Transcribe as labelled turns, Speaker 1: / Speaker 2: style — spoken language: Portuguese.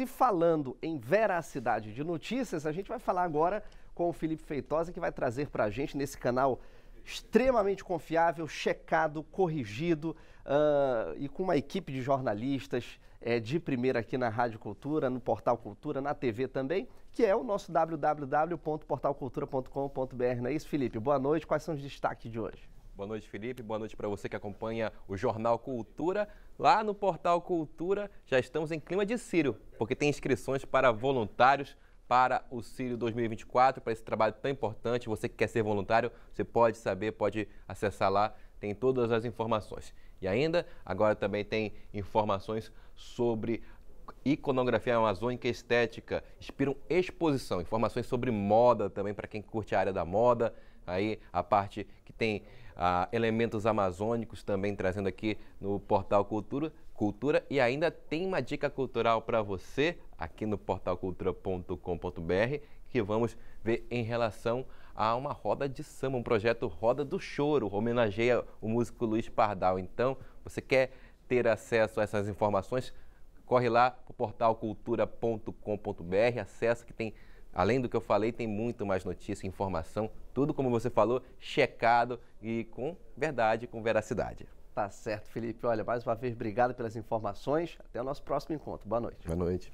Speaker 1: E falando em veracidade de notícias, a gente vai falar agora com o Felipe Feitosa, que vai trazer para a gente nesse canal extremamente confiável, checado, corrigido uh, e com uma equipe de jornalistas eh, de primeira aqui na Rádio Cultura, no Portal Cultura, na TV também, que é o nosso www.portalcultura.com.br. Não é isso, Felipe? Boa noite. Quais são os destaques de hoje?
Speaker 2: Boa noite, Felipe. Boa noite para você que acompanha o Jornal Cultura. Lá no portal Cultura já estamos em clima de Sírio, porque tem inscrições para voluntários para o Sírio 2024, para esse trabalho tão importante. Você que quer ser voluntário, você pode saber, pode acessar lá, tem todas as informações. E ainda, agora também tem informações sobre Iconografia amazônica é estética inspiram exposição, informações sobre moda também para quem curte a área da moda, aí a parte que tem ah, elementos amazônicos também trazendo aqui no portal Cultura, Cultura e ainda tem uma dica cultural para você aqui no portalcultura.com.br que vamos ver em relação a uma roda de samba, um projeto Roda do Choro, homenageia o músico Luiz Pardal. Então, você quer ter acesso a essas informações? corre lá para o portal cultura.com.br, acessa que tem, além do que eu falei, tem muito mais notícia, informação, tudo como você falou, checado e com verdade, com veracidade. Tá
Speaker 1: certo, Felipe. Olha, mais uma vez, obrigado pelas informações. Até o nosso próximo encontro. Boa noite.
Speaker 2: Boa noite.